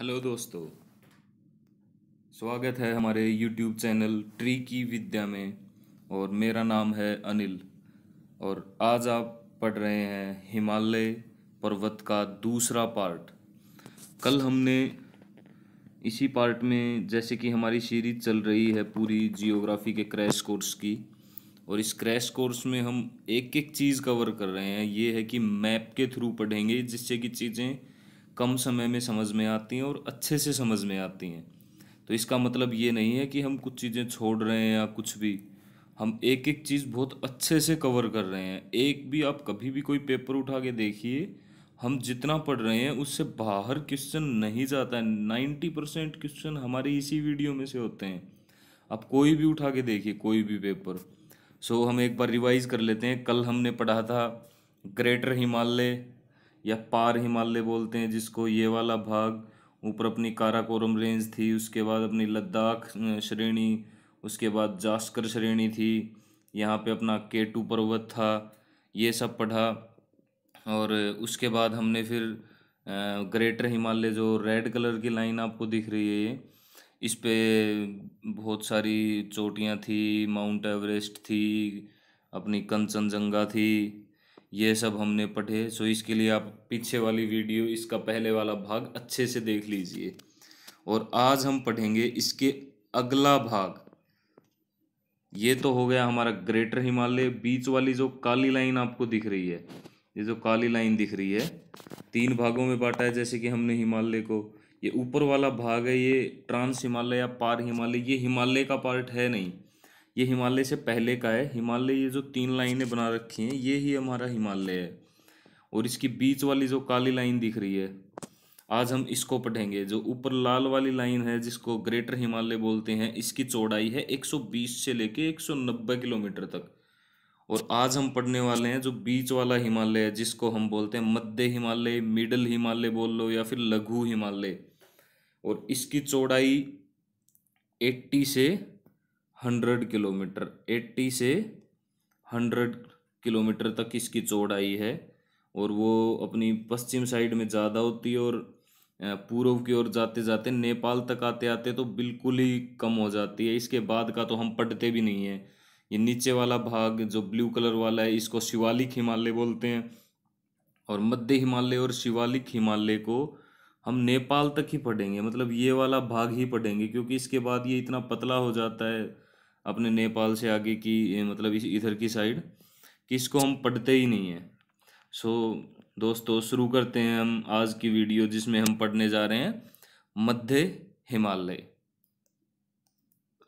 hello दोस्तों स्वागत है हमारे यूट्यूब चैनल ट्री की विद्या में और मेरा नाम है अनिल और आज आप पढ़ रहे हैं हिमालय पर्वत का दूसरा पार्ट कल हमने इसी पार्ट में जैसे कि हमारी सीरीज चल रही है पूरी जियोग्राफी के क्रैश कोर्स की और इस क्रैश कोर्स में हम एक एक चीज़ कवर कर रहे हैं ये है कि मैप के थ्रू पढ़ेंगे जिससे कि चीज़ें कम समय में समझ में आती हैं और अच्छे से समझ में आती हैं तो इसका मतलब ये नहीं है कि हम कुछ चीज़ें छोड़ रहे हैं या कुछ भी हम एक एक चीज़ बहुत अच्छे से कवर कर रहे हैं एक भी आप कभी भी कोई पेपर उठा के देखिए हम जितना पढ़ रहे हैं उससे बाहर क्वेश्चन नहीं जाता है नाइन्टी परसेंट क्वेश्चन हमारे इसी वीडियो में से होते हैं आप कोई भी उठा के देखिए कोई भी पेपर सो हम एक बार रिवाइज कर लेते हैं कल हमने पढ़ा था ग्रेटर हिमालय या पार हिमालय बोलते हैं जिसको ये वाला भाग ऊपर अपनी काराकोरम रेंज थी उसके बाद अपनी लद्दाख श्रेणी उसके बाद जास्कर श्रेणी थी यहाँ पे अपना केटू पर्वत था ये सब पढ़ा और उसके बाद हमने फिर ग्रेटर हिमालय जो रेड कलर की लाइन आपको दिख रही है ये इस पे बहुत सारी चोटियाँ थी माउंट एवरेस्ट थी अपनी कंचनजंगा थी ये सब हमने पढ़े सो इसके लिए आप पीछे वाली वीडियो इसका पहले वाला भाग अच्छे से देख लीजिए और आज हम पढ़ेंगे इसके अगला भाग ये तो हो गया हमारा ग्रेटर हिमालय बीच वाली जो काली लाइन आपको दिख रही है ये जो काली लाइन दिख रही है तीन भागों में बांटा है जैसे कि हमने हिमालय को ये ऊपर वाला भाग है ये ट्रांस हिमालय या पार हिमालय ये हिमालय का पार्ट है नहीं ये हिमालय से पहले का है हिमालय ये जो तीन लाइनें बना रखी हैं ये ही हमारा हिमालय है और इसकी बीच वाली जो काली लाइन दिख रही है आज हम इसको पढ़ेंगे जो ऊपर लाल वाली लाइन है जिसको ग्रेटर हिमालय बोलते हैं इसकी चौड़ाई है 120 से लेके 190 किलोमीटर तक और आज हम पढ़ने वाले हैं जो बीच वाला हिमालय है जिसको हम बोलते हैं मध्य हिमालय मिडल हिमालय बोल लो या फिर लघु हिमालय और इसकी चौड़ाई 80 से हंड्रेड किलोमीटर एट्टी से हंड्रेड किलोमीटर तक इसकी चौड़ाई है और वो अपनी पश्चिम साइड में ज़्यादा होती है और पूर्व की ओर जाते जाते नेपाल तक आते आते तो बिल्कुल ही कम हो जाती है इसके बाद का तो हम पढ़ते भी नहीं हैं ये नीचे वाला भाग जो ब्लू कलर वाला है इसको शिवालिक हिमालय बोलते हैं और मध्य हिमालय और शिवालिक हिमालय को हम नेपाल तक ही पढ़ेंगे मतलब ये वाला भाग ही पढ़ेंगे क्योंकि इसके बाद ये इतना पतला हो जाता है अपने नेपाल से आगे की मतलब इस इधर की साइड कि इसको हम पढ़ते ही नहीं हैं सो so, दोस्तों शुरू करते हैं हम आज की वीडियो जिसमें हम पढ़ने जा रहे हैं मध्य हिमालय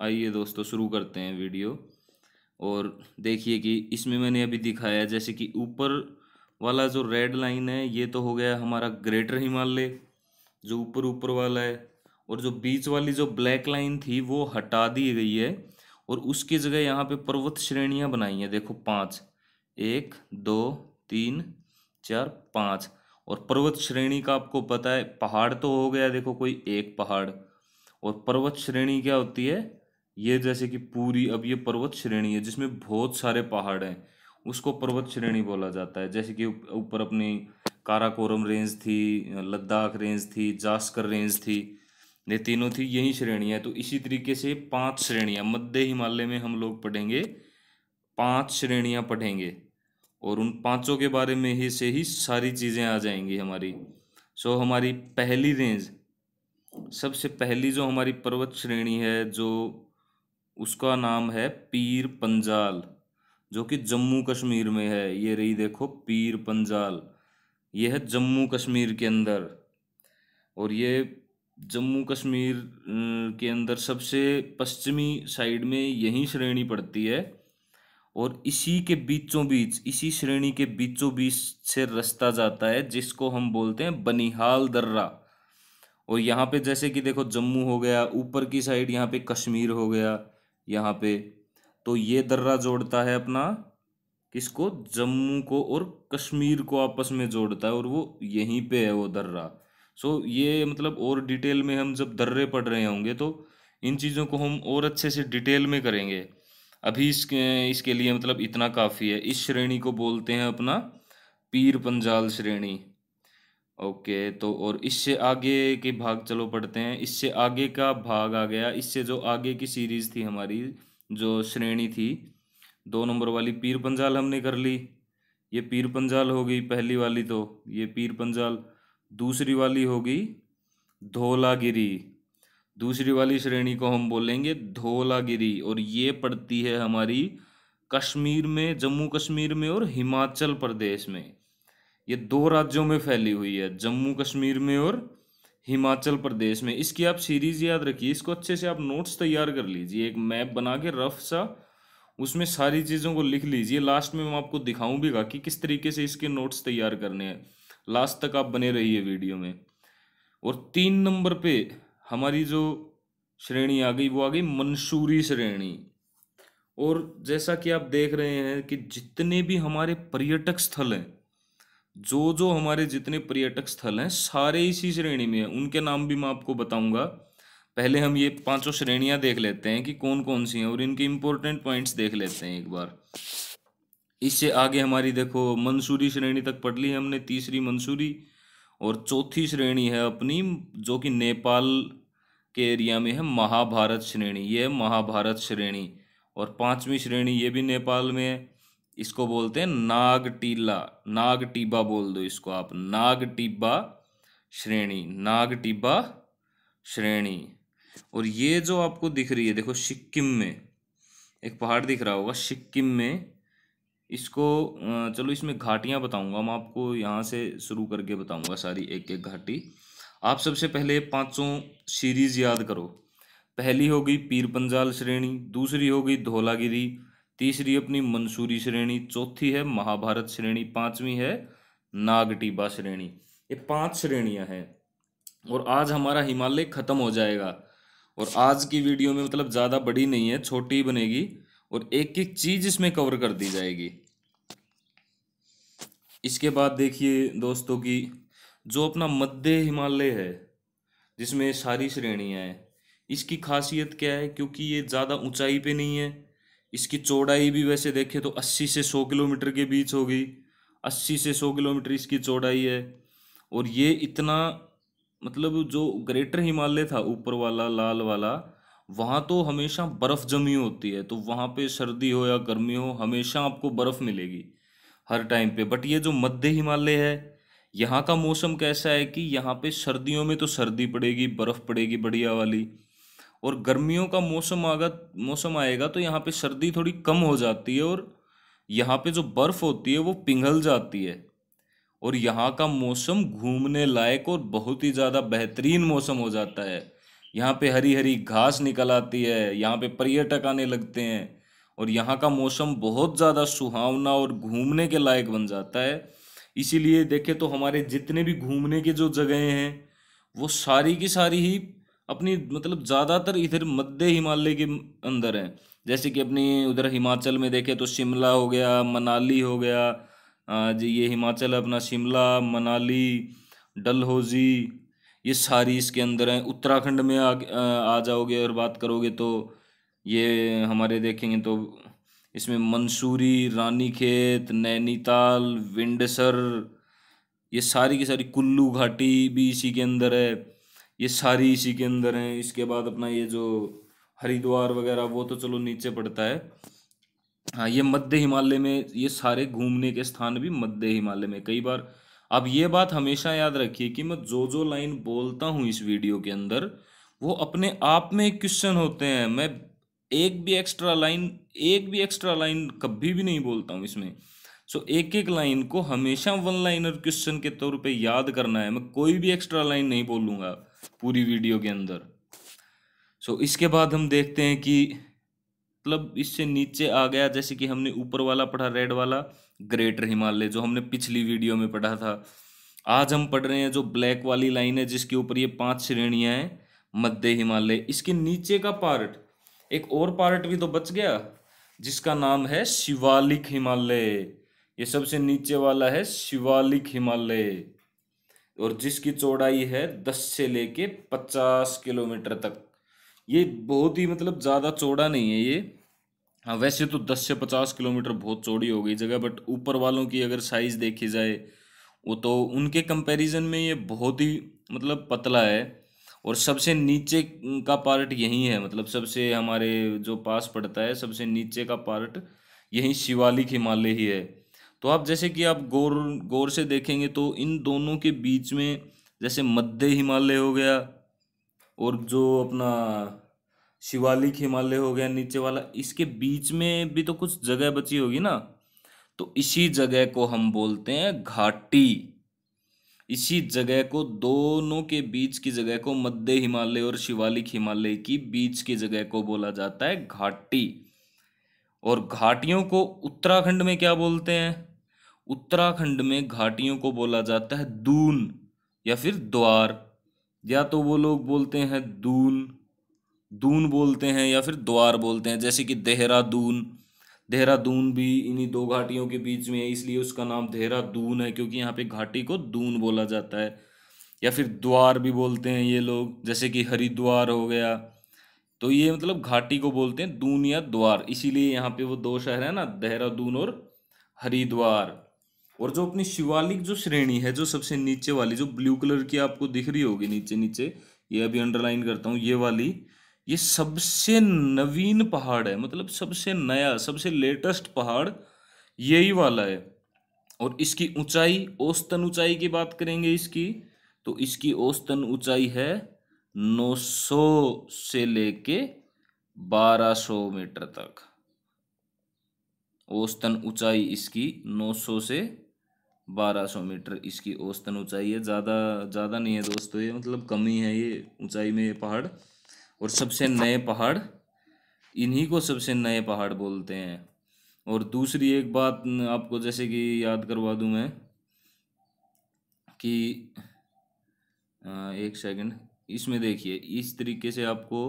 आइए दोस्तों शुरू करते हैं वीडियो और देखिए कि इसमें मैंने अभी दिखाया जैसे कि ऊपर वाला जो रेड लाइन है ये तो हो गया हमारा ग्रेटर हिमालय जो ऊपर ऊपर वाला है और जो बीच वाली जो ब्लैक लाइन थी वो हटा दी गई है और उसकी जगह यहाँ पे पर्वत श्रेणियाँ बनाई हैं देखो पाँच एक दो तीन चार पाँच और पर्वत श्रेणी का आपको पता है पहाड़ तो हो गया देखो कोई एक पहाड़ और पर्वत श्रेणी क्या होती है ये जैसे कि पूरी अब ये पर्वत श्रेणी है जिसमें बहुत सारे पहाड़ हैं उसको पर्वत श्रेणी बोला जाता है जैसे कि ऊपर अपनी काराकोरम रेंज थी लद्दाख रेंज थी जास्कर रेंज थी ये तीनों थी यही श्रेणियां तो इसी तरीके से पांच श्रेणियां मध्य हिमालय में हम लोग पढ़ेंगे पांच श्रेणियां पढ़ेंगे और उन पांचों के बारे में ही से ही सारी चीज़ें आ जाएंगी हमारी सो हमारी पहली रेंज सबसे पहली जो हमारी पर्वत श्रेणी है जो उसका नाम है पीर पंजाल जो कि जम्मू कश्मीर में है ये रही देखो पीर पंजाल ये है जम्मू कश्मीर के अंदर और ये जम्मू कश्मीर अं, के अंदर सबसे पश्चिमी साइड में यही श्रेणी पड़ती है और इसी के बीचों बीच इसी श्रेणी के बीचों बीच से रास्ता जाता है जिसको हम बोलते हैं बनिहाल दर्रा और यहाँ पे जैसे कि देखो जम्मू हो गया ऊपर की साइड यहाँ पे कश्मीर हो गया यहाँ पे तो ये दर्रा जोड़ता है अपना किसको जम्मू को और कश्मीर को आपस में जोड़ता है और वो यहीं पे है वो दर्रा सो ये मतलब और डिटेल में हम जब दर्रे पढ़ रहे होंगे तो इन चीज़ों को हम और अच्छे से डिटेल में करेंगे अभी इसके इसके लिए मतलब इतना काफ़ी है इस श्रेणी को बोलते हैं अपना पीर पंजाल श्रेणी ओके तो और इससे आगे के भाग चलो पढ़ते हैं इससे आगे का भाग आ गया इससे जो आगे की सीरीज़ थी हमारी जो श्रेणी थी दो नंबर वाली पीर पंजाल हमने कर ली ये पीर पंजाल हो गई पहली वाली तो ये पीर पंजाल दूसरी वाली होगी धोलागिरी दूसरी वाली श्रेणी को हम बोलेंगे धोलागिरी और ये पड़ती है हमारी कश्मीर में जम्मू कश्मीर में और हिमाचल प्रदेश में ये दो राज्यों में फैली हुई है जम्मू कश्मीर में और हिमाचल प्रदेश में इसकी आप सीरीज याद रखिए इसको अच्छे से आप नोट्स तैयार कर लीजिए एक मैप बना के रफ सा उसमें सारी चीज़ों को लिख लीजिए लास्ट में मैं आपको दिखाऊं भी कि किस तरीके से इसके नोट्स तैयार करने हैं लास्ट तक आप बने रहिए वीडियो में और तीन नंबर पे हमारी जो श्रेणी आ गई वो आ गई मंसूरी श्रेणी और जैसा कि आप देख रहे हैं कि जितने भी हमारे पर्यटक स्थल हैं जो जो हमारे जितने पर्यटक स्थल हैं सारे इसी श्रेणी में हैं उनके नाम भी मैं आपको बताऊंगा पहले हम ये पांचों श्रेणियां देख लेते हैं कि कौन कौन सी हैं और इनके इंपॉर्टेंट पॉइंट्स देख लेते हैं एक बार इससे आगे हमारी देखो मंसूरी श्रेणी तक पढ़ ली है हमने तीसरी मंसूरी और चौथी श्रेणी है अपनी जो कि नेपाल के एरिया में है महाभारत श्रेणी ये महाभारत श्रेणी और पांचवी श्रेणी ये भी नेपाल में है इसको बोलते हैं नाग टीला नाग टिब्बा बोल दो इसको आप नाग टिब्बा श्रेणी नाग टिब्बा श्रेणी और ये जो आपको दिख रही है देखो सिक्किम में एक पहाड़ दिख रहा होगा सिक्किम में इसको चलो इसमें घाटियाँ बताऊँगा मैं आपको यहाँ से शुरू करके बताऊँगा सारी एक एक घाटी आप सबसे पहले पाँचों सीरीज याद करो पहली होगी पीर पंजाल श्रेणी दूसरी होगी धोलागिरी तीसरी अपनी मंसूरी श्रेणी चौथी है महाभारत श्रेणी पांचवी है नागटीबा श्रेणी ये पांच श्रेणियां हैं और आज हमारा हिमालय ख़त्म हो जाएगा और आज की वीडियो में मतलब ज़्यादा बड़ी नहीं है छोटी ही बनेगी और एक एक चीज़ इसमें कवर कर दी जाएगी इसके बाद देखिए दोस्तों की जो अपना मध्य हिमालय है जिसमें सारी श्रेणियाँ हैं इसकी खासियत क्या है क्योंकि ये ज़्यादा ऊंचाई पे नहीं है इसकी चौड़ाई भी वैसे देखें तो 80 से 100 किलोमीटर के बीच होगी 80 से 100 किलोमीटर इसकी चौड़ाई है और ये इतना मतलब जो ग्रेटर हिमालय था ऊपर वाला लाल वाला वहाँ तो हमेशा बर्फ़ जमी होती है तो वहाँ पे सर्दी हो या गर्मी हो हमेशा आपको बर्फ़ मिलेगी हर टाइम पे बट ये जो मध्य हिमालय है यहाँ का मौसम कैसा है कि यहाँ पे सर्दियों में तो सर्दी पड़ेगी बर्फ़ पड़ेगी बढ़िया वाली और गर्मियों का मौसम आगा मौसम आएगा तो यहाँ पे सर्दी थोड़ी कम हो जाती है और यहाँ पे जो बर्फ़ होती है वो पिघल जाती है और यहाँ का मौसम घूमने लायक और बहुत ही ज़्यादा बेहतरीन मौसम हो जाता है यहाँ पे हरी हरी घास निकल आती है यहाँ पे पर्यटक आने लगते हैं और यहाँ का मौसम बहुत ज़्यादा सुहावना और घूमने के लायक बन जाता है इसीलिए देखें तो हमारे जितने भी घूमने के जो जगहें हैं वो सारी की सारी ही अपनी मतलब ज़्यादातर इधर मध्य हिमालय के अंदर हैं जैसे कि अपनी उधर हिमाचल में देखें तो शिमला हो गया मनाली हो गया जी ये हिमाचल अपना शिमला मनाली डलहौजी ये सारी इसके अंदर हैं उत्तराखंड में आ, आ जाओगे और बात करोगे तो ये हमारे देखेंगे तो इसमें मंसूरी रानीखेत नैनीताल विंडसर ये सारी की सारी कुल्लू घाटी भी इसी के अंदर है ये सारी इसी के अंदर हैं इसके बाद अपना ये जो हरिद्वार वगैरह वो तो चलो नीचे पड़ता है हाँ ये मध्य हिमालय में ये सारे घूमने के स्थान भी मध्य हिमालय में कई बार अब ये बात हमेशा याद रखिए कि मैं जो जो लाइन बोलता हूँ इस वीडियो के अंदर वो अपने आप में क्वेश्चन होते हैं मैं एक भी एक्स्ट्रा लाइन एक भी एक्स्ट्रा लाइन कभी भी नहीं बोलता हूँ इसमें सो so, एक एक लाइन को हमेशा वन लाइनर क्वेश्चन के तौर पे याद करना है मैं कोई भी एक्स्ट्रा लाइन नहीं बोलूँगा पूरी वीडियो के अंदर सो so, इसके बाद हम देखते हैं कि मतलब इससे नीचे आ गया जैसे कि हमने ऊपर वाला पढ़ा रेड वाला ग्रेटर हिमालय जो हमने पिछली वीडियो में पढ़ा था आज हम पढ़ रहे हैं जो ब्लैक वाली लाइन है जिसके ऊपर ये पांच श्रेणियां हैं मध्य हिमालय इसके नीचे का पार्ट एक और पार्ट भी तो बच गया जिसका नाम है शिवालिक हिमालय ये सबसे नीचे वाला है शिवालिक हिमालय और जिसकी चौड़ाई है दस से लेके पचास किलोमीटर तक ये बहुत ही मतलब ज़्यादा चौड़ा नहीं है ये हाँ वैसे तो दस से पचास किलोमीटर बहुत चौड़ी हो गई जगह बट ऊपर वालों की अगर साइज़ देखी जाए वो तो उनके कंपैरिजन में ये बहुत ही मतलब पतला है और सबसे नीचे का पार्ट यही है मतलब सबसे हमारे जो पास पड़ता है सबसे नीचे का पार्ट यही शिवालिक हिमालय ही है तो आप जैसे कि आप गौर गौर से देखेंगे तो इन दोनों के बीच में जैसे मध्य हिमालय हो गया और जो अपना शिवालिक हिमालय हो गया नीचे वाला इसके बीच में भी तो कुछ जगह बची होगी ना तो इसी जगह को हम बोलते हैं घाटी इसी जगह को दोनों के बीच की जगह को मध्य हिमालय और शिवालिक हिमालय की बीच की जगह को बोला जाता है घाटी और घाटियों को उत्तराखंड में क्या बोलते हैं उत्तराखंड में घाटियों को बोला जाता है दून या फिर द्वार या तो वो लोग बोलते हैं दून दून बोलते हैं या फिर द्वार बोलते हैं जैसे कि देहरादून देहरादून भी इन्हीं दो घाटियों के बीच में है इसलिए उसका नाम देहरादून है क्योंकि यहाँ पे घाटी को दून बोला जाता है या फिर द्वार भी बोलते हैं ये लोग जैसे कि हरिद्वार हो गया तो ये मतलब घाटी को बोलते हैं दून या द्वार इसीलिए यहाँ पे वो दो शहर है ना देहरादून और हरिद्वार और जो अपनी शिवालिक जो श्रेणी है जो सबसे नीचे वाली जो ब्लू कलर की आपको दिख रही होगी नीचे नीचे ये अभी अंडरलाइन करता हूँ ये वाली ये सबसे नवीन पहाड़ है मतलब सबसे नया सबसे लेटेस्ट पहाड़ यही वाला है और इसकी ऊंचाई औसतन ऊंचाई की बात करेंगे इसकी तो इसकी औसतन ऊंचाई है 900 से लेके 1200 मीटर तक औसतन ऊंचाई इसकी 900 से 1200 मीटर इसकी औसतन ऊंचाई है ज़्यादा ज़्यादा नहीं है दोस्तों ये मतलब कमी है ये ऊंचाई में ये पहाड़ और सबसे नए पहाड़ इन्हीं को सबसे नए पहाड़ बोलते हैं और दूसरी एक बात आपको जैसे कि याद करवा दूं मैं कि एक सेकंड इसमें देखिए इस तरीके से आपको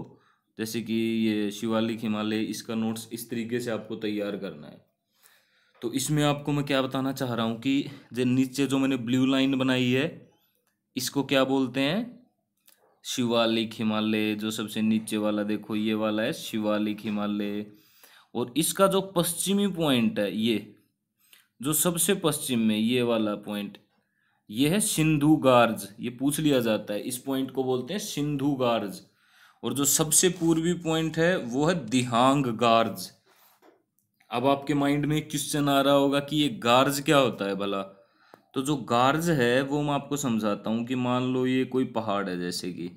जैसे कि ये शिवालिक हिमालय इसका नोट्स इस तरीके से आपको तैयार करना है तो इसमें आपको मैं क्या बताना चाह रहा हूँ कि जो नीचे जो मैंने ब्लू लाइन बनाई है इसको क्या बोलते हैं शिवालिक हिमालय जो सबसे नीचे वाला देखो ये वाला है शिवालिक हिमालय और इसका जो पश्चिमी पॉइंट है ये जो सबसे पश्चिम में ये वाला पॉइंट ये है सिंधु गार्ज ये पूछ लिया जाता है इस पॉइंट को बोलते हैं सिंधु गार्ज और जो सबसे पूर्वी पॉइंट है वो है दिहांग गार्ज अब आपके माइंड में क्वेश्चन आ रहा होगा कि ये गार्ज क्या होता है भला तो जो गार्ज है वो मैं आपको समझाता हूँ कि मान लो ये कोई पहाड़ है जैसे कि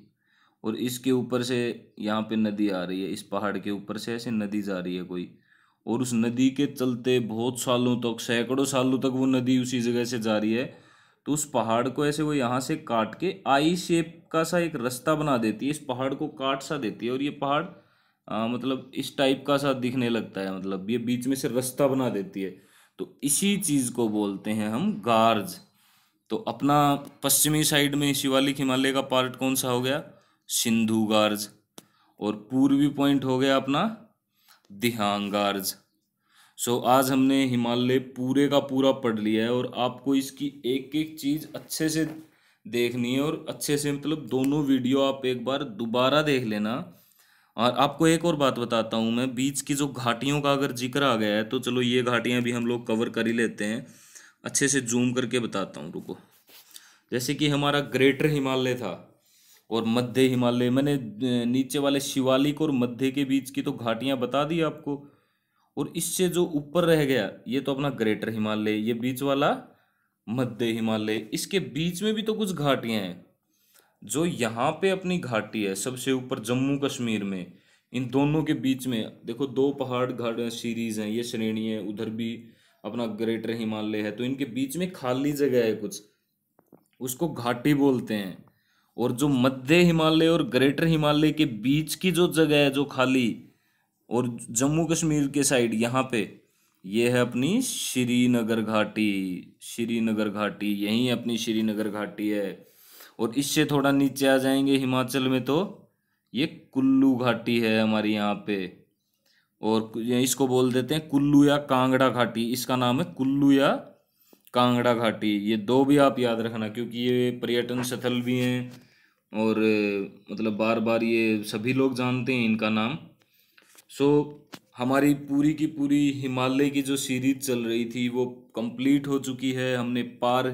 और इसके ऊपर से यहाँ पे नदी आ रही है इस पहाड़ के ऊपर से ऐसे नदी जा रही है कोई और उस नदी के चलते बहुत सालों तक सैकड़ों सालों तक वो नदी उसी जगह से जा रही है तो उस पहाड़ को ऐसे वो यहाँ से काट के आई शेप का सा एक रास्ता बना देती है इस पहाड़ को काट सा देती है और ये पहाड़ आ, मतलब इस टाइप का सा दिखने लगता है मतलब ये बीच में से रास्ता बना देती है तो इसी चीज़ को बोलते हैं हम गार्ज तो अपना पश्चिमी साइड में शिवालिक हिमालय का पार्ट कौन सा हो गया सिंधु गार्ज और पूर्वी पॉइंट हो गया अपना दिहांग गार्ज सो so, आज हमने हिमालय पूरे का पूरा पढ़ लिया है और आपको इसकी एक एक चीज़ अच्छे से देखनी है और अच्छे से मतलब दोनों वीडियो आप एक बार दोबारा देख लेना और आपको एक और बात बताता हूँ मैं बीच की जो घाटियों का अगर जिक्र आ गया है तो चलो ये घाटियाँ भी हम लोग कवर कर ही लेते हैं अच्छे से जूम करके बताता हूँ रुको जैसे कि हमारा ग्रेटर हिमालय था और मध्य हिमालय मैंने नीचे वाले शिवालिक और मध्य के बीच की तो घाटियाँ बता दी आपको और इससे जो ऊपर रह गया ये तो अपना ग्रेटर हिमालय ये बीच वाला मध्य हिमालय इसके बीच में भी तो कुछ घाटियाँ हैं जो यहाँ पे अपनी घाटी है सबसे ऊपर जम्मू कश्मीर में इन दोनों के बीच में देखो दो पहाड़ घाट सीरीज हैं ये श्रेणी है उधर भी अपना ग्रेटर हिमालय है तो इनके बीच में खाली जगह है कुछ उसको घाटी बोलते हैं और जो मध्य हिमालय और ग्रेटर हिमालय के बीच की जो जगह है जो खाली और जम्मू कश्मीर के साइड यहाँ पे ये है अपनी श्रीनगर घाटी श्रीनगर घाटी यहीं अपनी श्रीनगर घाटी है और इससे थोड़ा नीचे आ जाएंगे हिमाचल में तो ये कुल्लू घाटी है हमारी यहाँ पे और इसको बोल देते हैं कुल्लू या कांगड़ा घाटी इसका नाम है कुल्लू या कांगड़ा घाटी ये दो भी आप याद रखना क्योंकि ये पर्यटन स्थल भी हैं और मतलब बार बार ये सभी लोग जानते हैं इनका नाम सो हमारी पूरी की पूरी हिमालय की जो सीरीज चल रही थी वो कंप्लीट हो चुकी है हमने पार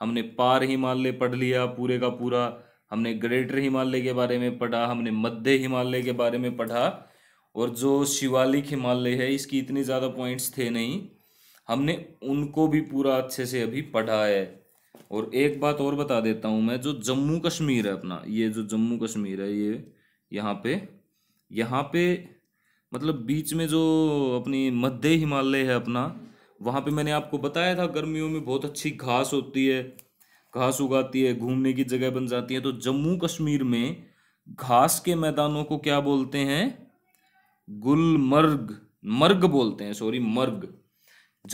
हमने पार हिमालय पढ़ लिया पूरे का पूरा हमने ग्रेटर हिमालय के बारे में पढ़ा हमने मध्य हिमालय के बारे में पढ़ा और जो शिवालिक हिमालय है इसकी इतनी ज़्यादा पॉइंट्स थे नहीं हमने उनको भी पूरा अच्छे से अभी पढ़ा है और एक बात और बता देता हूँ मैं जो जम्मू कश्मीर है अपना ये जो जम्मू कश्मीर है ये यहाँ पे यहाँ पे मतलब बीच में जो अपनी मध्य हिमालय है अपना वहाँ पे मैंने आपको बताया था गर्मियों में बहुत अच्छी घास होती है घास उगाती है घूमने की जगह बन जाती है तो जम्मू कश्मीर में घास के मैदानों को क्या बोलते हैं गुलमर्ग मर्ग बोलते हैं सॉरी मर्ग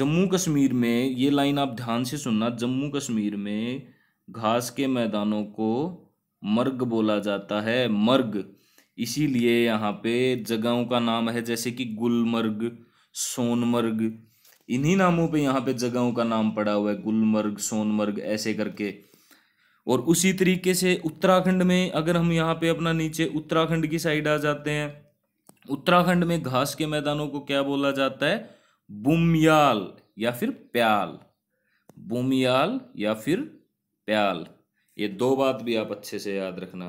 जम्मू कश्मीर में ये लाइन आप ध्यान से सुनना जम्मू कश्मीर में घास के मैदानों को मर्ग बोला जाता है मर्ग इसीलिए यहाँ पे जगहों का नाम है जैसे कि गुलमर्ग सोनमर्ग इन्हीं नामों पे यहाँ पे जगहों का नाम पड़ा हुआ है गुलमर्ग सोनमर्ग ऐसे करके और उसी तरीके से उत्तराखंड में अगर हम यहाँ पे अपना नीचे उत्तराखंड की साइड आ जाते हैं उत्तराखंड में घास के मैदानों को क्या बोला जाता है बुमयाल या फिर प्याल बुमयाल या फिर प्याल ये दो बात भी आप अच्छे से याद रखना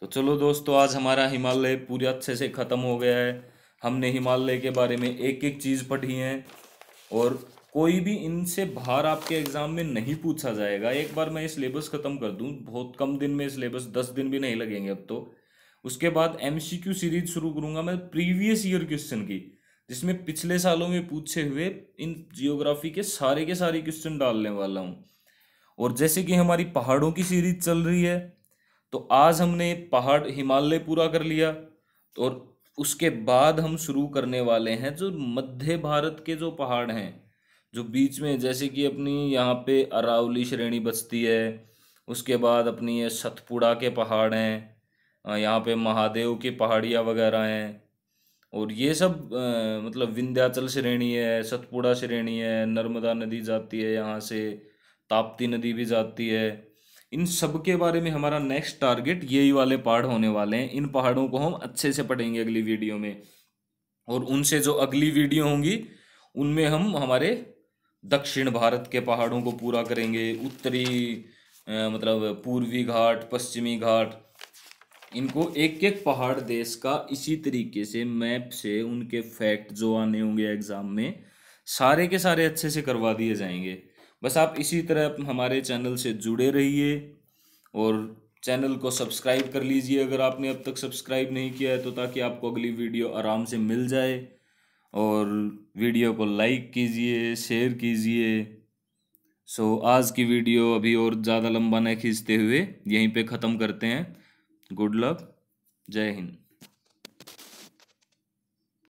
तो चलो दोस्तों आज हमारा हिमालय पूरे अच्छे से ख़त्म हो गया है हमने हिमालय के बारे में एक एक चीज़ पढ़ी है और कोई भी इनसे बाहर आपके एग्ज़ाम में नहीं पूछा जाएगा एक बार मैं ये सिलेबस ख़त्म कर दूँ बहुत कम दिन में सिलेबस दस दिन भी नहीं लगेंगे अब तो उसके बाद एम सीरीज शुरू करूँगा मैं प्रीवियस ईयर क्वेश्चन की जिसमें पिछले सालों में पूछे हुए इन जियोग्राफी के सारे के सारे क्वेश्चन डालने वाला हूँ और जैसे कि हमारी पहाड़ों की सीरीज चल रही है तो आज हमने पहाड़ हिमालय पूरा कर लिया और उसके बाद हम शुरू करने वाले हैं जो मध्य भारत के जो पहाड़ हैं जो बीच में जैसे कि अपनी यहाँ पे अरावली श्रेणी बचती है उसके बाद अपनी ये सतपुड़ा के पहाड़ हैं यहाँ पे महादेव की पहाड़ियाँ वगैरह हैं और ये सब आ, मतलब विंध्याचल श्रेणी है सतपुड़ा श्रेणी है नर्मदा नदी जाती है यहाँ से ताप्ती नदी भी जाती है इन सब के बारे में हमारा नेक्स्ट टारगेट यही वाले पहाड़ होने वाले हैं इन पहाड़ों को हम अच्छे से पढ़ेंगे अगली वीडियो में और उनसे जो अगली वीडियो होंगी उनमें हम हमारे दक्षिण भारत के पहाड़ों को पूरा करेंगे उत्तरी मतलब पूर्वी घाट पश्चिमी घाट इनको एक एक पहाड़ देश का इसी तरीके से मैप से उनके फैक्ट जो आने होंगे एग्ज़ाम में सारे के सारे अच्छे से करवा दिए जाएंगे बस आप इसी तरह हमारे चैनल से जुड़े रहिए और चैनल को सब्सक्राइब कर लीजिए अगर आपने अब तक सब्सक्राइब नहीं किया है तो ताकि आपको अगली वीडियो आराम से मिल जाए और वीडियो को लाइक कीजिए शेयर कीजिए सो आज की वीडियो अभी और ज़्यादा लंबा न खींचते हुए यहीं पे ख़त्म करते हैं गुड लक जय हिंद